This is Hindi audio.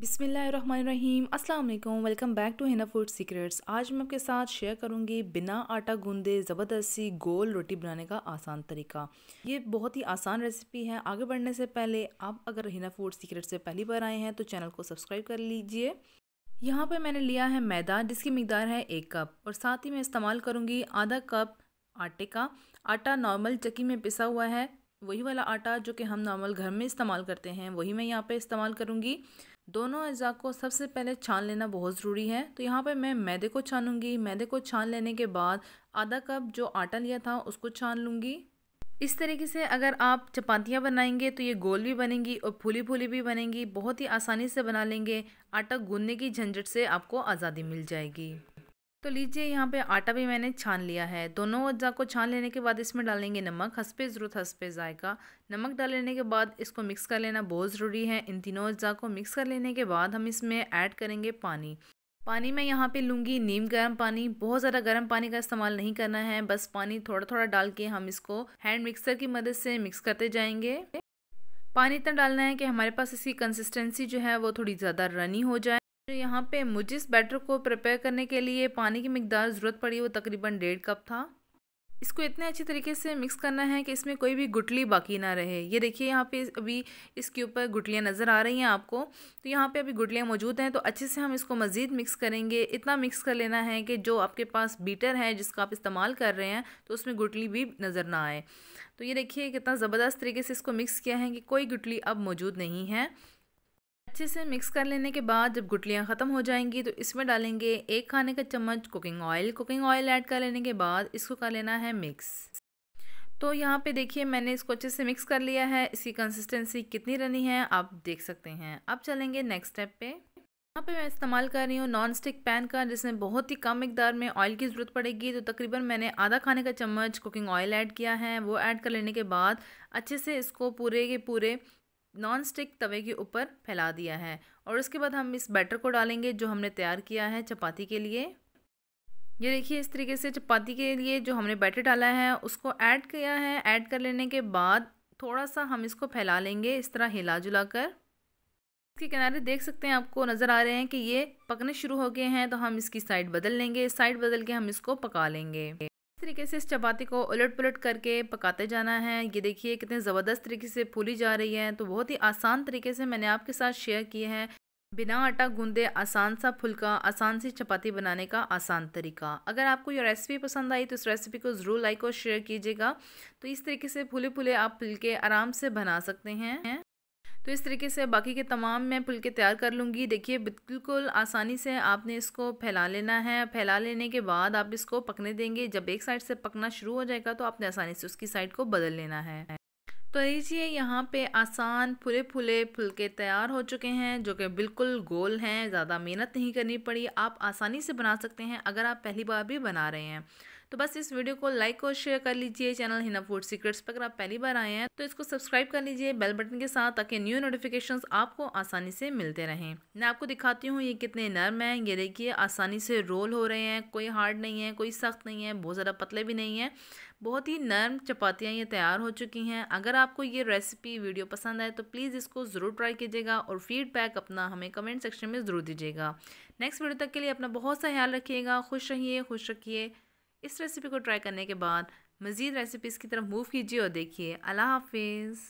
बिसमीम अल्लाम welcome back to Hina food secrets आज मैं आपके साथ शेयर करूंगी बिना आटा गूंदे ज़बरदस्ती गोल रोटी बनाने का आसान तरीका ये बहुत ही आसान रेसिपी है आगे बढ़ने से पहले आप अगर हिना फूड सीक्रेट से पहली बार आए हैं तो चैनल को सब्सक्राइब कर लीजिए यहाँ पर मैंने लिया है मैदा जिसकी मकदार है एक कप और साथ ही मैं इस्तेमाल करूँगी आधा कप आटे का आटा नॉर्मल चक्की में पिसा हुआ है वही वाला आटा जो कि हम नॉर्मल घर में इस्तेमाल करते हैं वही मैं यहाँ पर इस्तेमाल करूँगी दोनों अज़ा को सबसे पहले छान लेना बहुत ज़रूरी है तो यहाँ पर मैं मैदे को छानूंगी मैदे को छान लेने के बाद आधा कप जो आटा लिया था उसको छान लूँगी इस तरीके से अगर आप चपातियाँ बनाएंगे तो ये गोल भी बनेंगी और फूली फूली भी बनेंगी बहुत ही आसानी से बना लेंगे आटा गूंदने की झंझट से आपको आज़ादी मिल जाएगी तो लीजिए यहाँ पे आटा भी मैंने छान लिया है दोनों अज्जा को छान लेने के बाद इसमें डालेंगे नमक हंसपे ज़रूरत हंसपे जायका नमक डाल लेने के बाद इसको मिक्स कर लेना बहुत ज़रूरी है इन तीनों अज्जा को मिक्स कर लेने के बाद हम इसमें ऐड करेंगे पानी पानी मैं यहाँ पे लूँगी नीम गर्म पानी बहुत ज़्यादा गर्म पानी का इस्तेमाल नहीं करना है बस पानी थोड़ा थोड़ा डाल के हम इसको हैंड मिक्सर की मदद से मिक्स करते जाएंगे पानी इतना डालना है कि हमारे पास इसकी कंसिस्टेंसी जो है वो थोड़ी ज़्यादा रनी हो जाए यहाँ पे मुझे इस बैटर को प्रिपेयर करने के लिए पानी की मकदार ज़रूरत पड़ी वो तकरीबन डेढ़ कप था इसको इतने अच्छे तरीके से मिक्स करना है कि इसमें कोई भी गुटली बाकी ना रहे ये देखिए यहाँ पे अभी इसके ऊपर गुटलियाँ नज़र आ रही हैं आपको तो यहाँ पे अभी गुटलियाँ मौजूद हैं तो अच्छे से हम इसको मज़ीद मिक्स करेंगे इतना मिक्स कर लेना है कि जो आपके पास बीटर है जिसका आप इस्तेमाल कर रहे हैं तो उसमें गुटली भी नज़र ना आए तो ये देखिए कितना ज़बरदस्त तरीके से इसको मिक्स किया है कि कोई गुटली अब मौजूद नहीं है अच्छे से मिक्स कर लेने के बाद जब गुटलियाँ ख़त्म हो जाएंगी तो इसमें डालेंगे एक खाने का चम्मच cooking oil cooking oil add कर लेने के बाद इसको कर लेना है मिक्स तो यहाँ पे देखिए मैंने इसको अच्छे से मिक्स कर लिया है इसकी कंसिस्टेंसी कितनी रहनी है आप देख सकते हैं अब चलेंगे नेक्स्ट स्टेप पे यहाँ पे मैं इस्तेमाल कर रही हूँ नॉन स्टिक पैन का जिसमें बहुत ही कम मकदार में ऑयल की ज़रूरत पड़ेगी तो तकरीबन मैंने आधा खाने का चम्मच कुकिंग ऑयल ऐड किया है वो ऐड कर लेने के बाद अच्छे से इसको पूरे के पूरे नॉन स्टिक तवे के ऊपर फैला दिया है और उसके बाद हम इस बैटर को डालेंगे जो हमने तैयार किया है चपाती के लिए ये देखिए इस तरीके से चपाती के लिए जो हमने बैटर डाला है उसको ऐड किया है ऐड कर लेने के बाद थोड़ा सा हम इसको फैला लेंगे इस तरह हिला जुला कर इसके किनारे देख सकते हैं आपको नज़र आ रहे हैं कि ये पकने शुरू हो गए हैं तो हम इसकी साइड बदल लेंगे साइड बदल के हम इसको पका लेंगे इस तरीके से इस चपाती को उलट पुलट करके पकाते जाना है ये देखिए कितने ज़बरदस्त तरीके से फूली जा रही है तो बहुत ही आसान तरीके से मैंने आपके साथ शेयर किए हैं बिना आटा गूंदे आसान सा फुलका आसान सी चपाती बनाने का आसान तरीका अगर आपको ये रेसिपी पसंद आई तो इस रेसिपी को ज़रूर लाइक और शेयर कीजिएगा तो इस तरीके से फूले फूले आप फुलके आराम से बना सकते हैं तो इस तरीके से बाकी के तमाम मैं फुलके तैयार कर लूँगी देखिए बिल्कुल आसानी से आपने इसको फैला लेना है फैला लेने के बाद आप इसको पकने देंगे जब एक साइड से पकना शुरू हो जाएगा तो आपने आसानी से उसकी साइड को बदल लेना है तो लीजिए यहाँ पे आसान फुले फुले फुलके तैयार हो चुके हैं जो कि बिल्कुल गोल हैं ज़्यादा मेहनत नहीं करनी पड़ी आप आसानी से बना सकते हैं अगर आप पहली बार भी बना रहे हैं तो बस इस वीडियो को लाइक और शेयर कर लीजिए चैनल हिना फूड सीक्रेट्स पर अगर आप पहली बार आए हैं तो इसको सब्सक्राइब कर लीजिए बेल बटन के साथ ताकि न्यू नोटिफिकेशन आपको आसानी से मिलते रहें मैं आपको दिखाती हूँ ये कितने नर्म है ये देखिए आसानी से रोल हो रहे हैं कोई हार्ड नहीं है कोई सख्त नहीं है बहुत ज़्यादा पतले भी नहीं है बहुत ही नर्म चपातियाँ ये तैयार हो चुकी हैं अगर आपको ये रेसिपी वीडियो पसंद आए तो प्लीज़ इसको ज़रूर ट्राई कीजिएगा और फीडबैक अपना हमें कमेंट सेक्शन में ज़रूर दीजिएगा नेक्स्ट वीडियो तक के लिए अपना बहुत सा ख्याल रखिएगा खुश रहिए खुश रखिए इस रेसिपी को ट्राई करने के बाद मज़ीद रेसिपीज़ की तरफ मूव कीजिए और देखिए अल्लाह हाफिज़